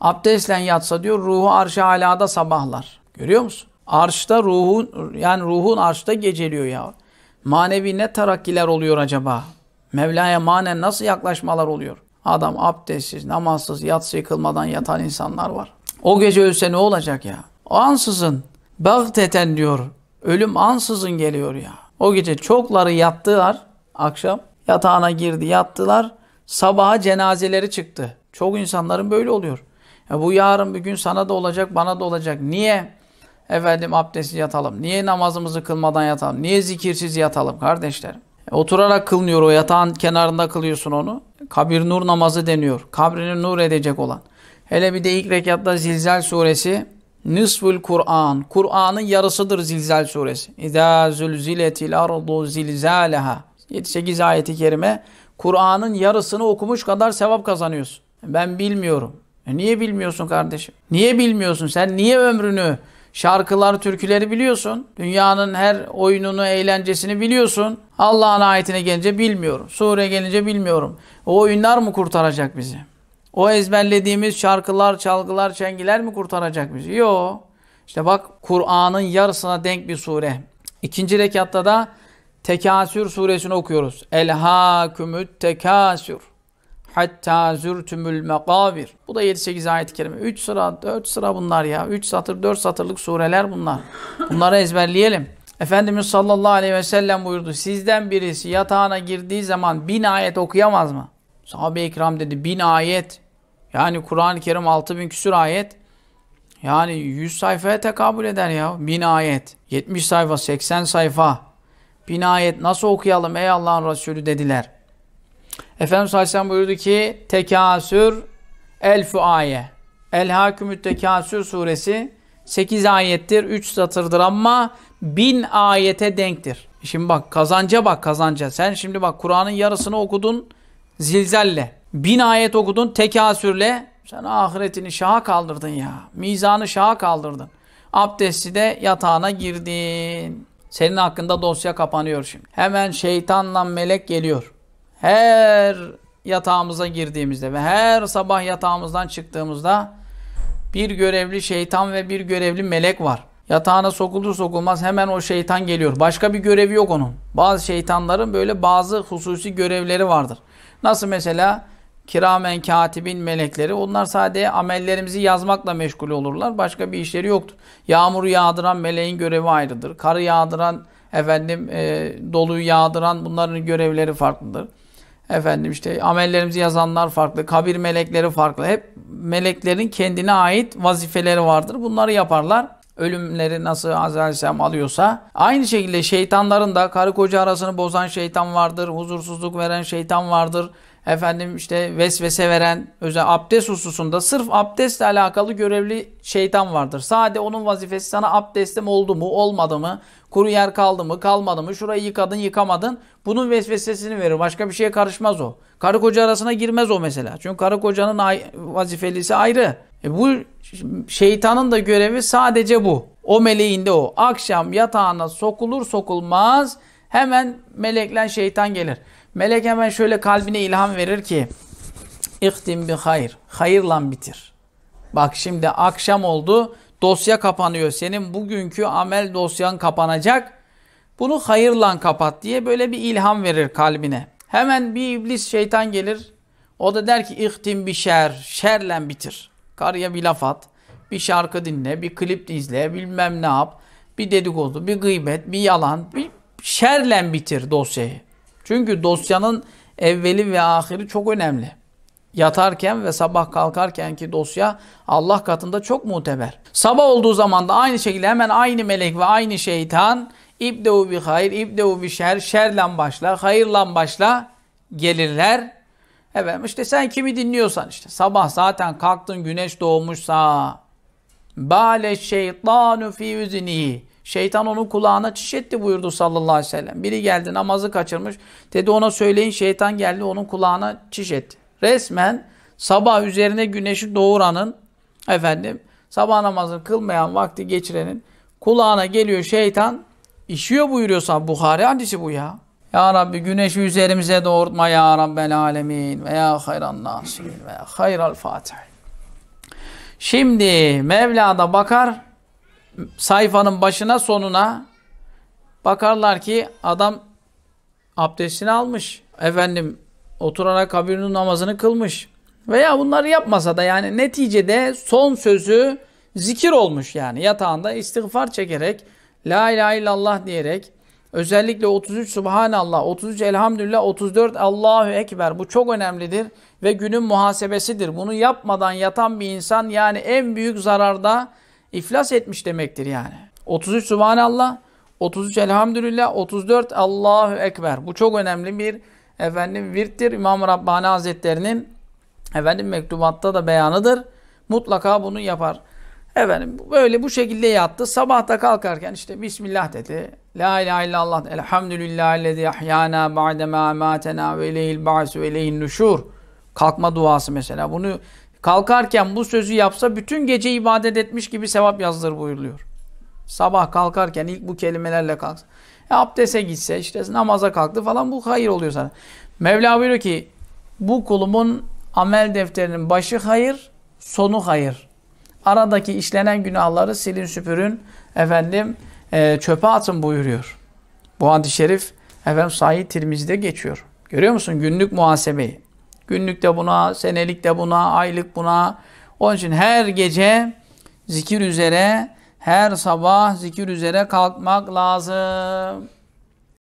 Abdestle yatsa diyor ruhu arşa ı alada sabahlar. Görüyor musun? Arşta ruhun yani ruhun arşta geceliyor ya. Manevi ne terakkiler oluyor acaba? Mevla'ya manen nasıl yaklaşmalar oluyor? Adam abdestsiz, namazsız, yatsı yıkılmadan yatan insanlar var. O gece ölse ne olacak ya? O Ansızın, bagteten diyor. Ölüm ansızın geliyor ya. O gece çokları yattılar akşam. Yatağına girdi, yattılar. Sabaha cenazeleri çıktı. Çok insanların böyle oluyor. E bu yarın bir gün sana da olacak, bana da olacak. Niye efendim abdestsiz yatalım? Niye namazımızı kılmadan yatalım? Niye zikirsiz yatalım kardeşlerim? E, oturarak kılınıyor o yatağın kenarında kılıyorsun onu. Kabir nur namazı deniyor. Kabrini nur edecek olan. Hele bir de ilk rekatta Zilzal suresi Nisful Kur'an. Kur'an'ın yarısıdır Zilzal suresi. İzâ zülziletil ardu zilzâleha. 7-8 ayeti kerime Kur'an'ın yarısını okumuş kadar sevap kazanıyorsun. Ben bilmiyorum. E niye bilmiyorsun kardeşim? Niye bilmiyorsun? Sen niye ömrünü, şarkılar, türküleri biliyorsun? Dünyanın her oyununu, eğlencesini biliyorsun. Allah'ın ayetine gelince bilmiyorum. Sure gelince bilmiyorum. O oyunlar mı kurtaracak bizi? O ezberlediğimiz şarkılar, çalgılar, çengiler mi kurtaracak bizi? Yok. İşte bak Kur'an'ın yarısına denk bir sure. İkinci rekatta da Tekasür suresini okuyoruz. Elhakümüt tekasür. Hatta zürtümül mekavir. Bu da 7-8 ayet-i kerime. 3 sıra, 4 sıra bunlar ya. 3 satır, 4 satırlık sureler bunlar. Bunları ezberleyelim. Efendimiz sallallahu aleyhi ve sellem buyurdu. Sizden birisi yatağına girdiği zaman bin ayet okuyamaz mı? Sahabe-i ikram dedi bin ayet. Yani Kur'an-ı Kerim 6000 küsur ayet. Yani 100 sayfaya tekabül eder ya. Bin ayet. 70 sayfa, 80 sayfa. Bin ayet nasıl okuyalım ey Allah'ın Resulü dediler. Efendimiz Aleyhisselam buyurdu ki tekasür elfu aye. El Hakümü Tekasür suresi 8 ayettir, 3 satırdır ama 1000 ayete denktir. Şimdi bak kazanca bak kazanca. Sen şimdi bak Kur'an'ın yarısını okudun zilzelle. 1000 ayet okudun tekasürle. Sen ahiretini şaha kaldırdın ya. Mizanı şaha kaldırdın. Abdesti de yatağına girdin. Senin hakkında dosya kapanıyor şimdi. Hemen şeytanla melek geliyor her yatağımıza girdiğimizde ve her sabah yatağımızdan çıktığımızda bir görevli şeytan ve bir görevli melek var. Yatağına sokulur sokulmaz hemen o şeytan geliyor. Başka bir görevi yok onun. Bazı şeytanların böyle bazı hususi görevleri vardır. Nasıl mesela kiramen katibin melekleri onlar sadece amellerimizi yazmakla meşgul olurlar. Başka bir işleri yoktur. Yağmuru yağdıran meleğin görevi ayrıdır. Karı yağdıran efendim e, doluyu yağdıran bunların görevleri farklıdır. Efendim işte amellerimizi yazanlar farklı, kabir melekleri farklı. Hep meleklerin kendine ait vazifeleri vardır. Bunları yaparlar. Ölümleri nasıl Aziz Aleyhisselam alıyorsa. Aynı şekilde şeytanların da karı koca arasını bozan şeytan vardır. Huzursuzluk veren şeytan vardır efendim işte vesvese veren özel abdest hususunda sırf abdestle alakalı görevli şeytan vardır. Sade onun vazifesi sana abdestim oldu mu olmadı mı kuru yer kaldı mı kalmadı mı şurayı yıkadın yıkamadın bunun vesvesesini verir başka bir şeye karışmaz o. Karı koca arasına girmez o mesela çünkü karı kocanın vazifelisi ayrı. E bu şeytanın da görevi sadece bu. O meleğinde o. Akşam yatağına sokulur sokulmaz hemen meleklen şeytan gelir. Melek hemen şöyle kalbine ilham verir ki İhtim bi hayır. Hayırla bitir. Bak şimdi akşam oldu. Dosya kapanıyor. Senin bugünkü amel dosyan kapanacak. Bunu hayırla kapat diye böyle bir ilham verir kalbine. Hemen bir iblis şeytan gelir. O da der ki ihtim bir şer. Şerle bitir. Karıya bir laf at. Bir şarkı dinle. Bir klip izle. Bilmem ne yap. Bir dedikodu. Bir gıybet. Bir yalan. Bir şerle bitir dosyayı. Çünkü dosyanın evveli ve ahiri çok önemli. Yatarken ve sabah kalkarken ki dosya Allah katında çok muteber. Sabah olduğu zaman da aynı şekilde hemen aynı melek ve aynı şeytan ibdeu bi hayır, ibdeu bi şer, şerle başla, hayırla başla gelirler. Efendim işte sen kimi dinliyorsan işte sabah zaten kalktın güneş doğmuşsa bale şeytanu fi üznihi Şeytan onun kulağına çiş etti buyurdu sallallahu aleyhi ve sellem. Biri geldi namazı kaçırmış. Dedi ona söyleyin şeytan geldi onun kulağına çiş etti. Resmen sabah üzerine güneşi doğuranın efendim sabah namazını kılmayan vakti geçirenin kulağına geliyor şeytan işiyor buyuruyorsa Buhari hadisi bu ya. Ya Rabbi güneşi üzerimize doğurtma ya Rabbel alemin ve ya hayran nasirin ve ya hayral fatih. Şimdi mevlada bakar sayfanın başına sonuna bakarlar ki adam abdestini almış. Efendim oturarak kabirinin namazını kılmış. Veya bunları yapmasa da yani neticede son sözü zikir olmuş yani yatağında istiğfar çekerek La ilahe illallah diyerek özellikle 33 Subhanallah, 33 Elhamdülillah, 34 Allahu Ekber bu çok önemlidir ve günün muhasebesidir. Bunu yapmadan yatan bir insan yani en büyük zararda iflas etmiş demektir yani. 33 Subhanallah, 33 Elhamdülillah, 34 Allahu Ekber. Bu çok önemli bir efendim virttir. İmam Rabbani Hazretlerinin efendim mektubatta da beyanıdır. Mutlaka bunu yapar. Efendim böyle bu şekilde yattı. Sabahta kalkarken işte Bismillah dedi. La ilahe illallah. Elhamdülillahillezî ahyana ba'de ma amatena ve ileyhil ba'su ve ileyhin nuşur. Kalkma duası mesela. Bunu Kalkarken bu sözü yapsa bütün gece ibadet etmiş gibi sevap yazılır buyuruyor. Sabah kalkarken ilk bu kelimelerle kalksa. E, abdese gitse işte namaza kalktı falan bu hayır oluyor sana. Mevla buyuruyor ki bu kulumun amel defterinin başı hayır, sonu hayır. Aradaki işlenen günahları silin süpürün efendim e, çöpe atın buyuruyor. Bu hadis-i şerif efendim sahih Tirmizi'de geçiyor. Görüyor musun günlük muhasebeyi? Günlük de buna, senelik de buna, aylık buna. Onun için her gece zikir üzere, her sabah zikir üzere kalkmak lazım.